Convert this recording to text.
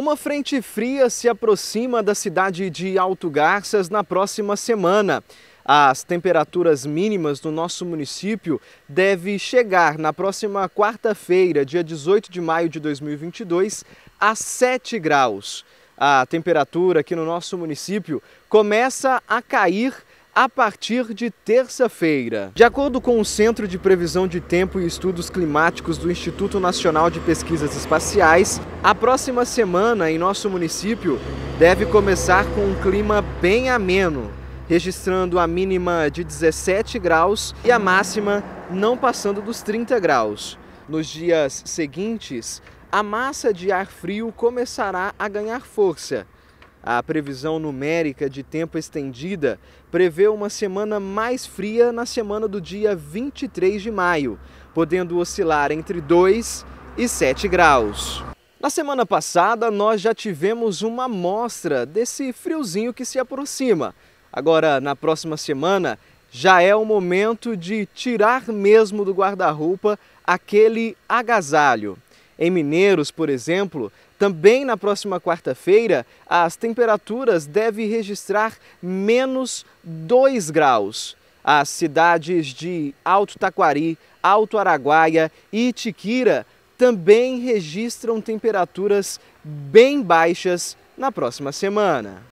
Uma frente fria se aproxima da cidade de Alto Garças na próxima semana. As temperaturas mínimas no nosso município devem chegar na próxima quarta-feira, dia 18 de maio de 2022, a 7 graus. A temperatura aqui no nosso município começa a cair a partir de terça-feira. De acordo com o Centro de Previsão de Tempo e Estudos Climáticos do Instituto Nacional de Pesquisas Espaciais, a próxima semana em nosso município deve começar com um clima bem ameno, registrando a mínima de 17 graus e a máxima não passando dos 30 graus. Nos dias seguintes, a massa de ar frio começará a ganhar força a previsão numérica de tempo estendida prevê uma semana mais fria na semana do dia 23 de maio, podendo oscilar entre 2 e 7 graus. Na semana passada, nós já tivemos uma amostra desse friozinho que se aproxima. Agora, na próxima semana, já é o momento de tirar mesmo do guarda-roupa aquele agasalho em Mineiros, por exemplo. Também na próxima quarta-feira, as temperaturas devem registrar menos 2 graus. As cidades de Alto Taquari, Alto Araguaia e Itiquira também registram temperaturas bem baixas na próxima semana.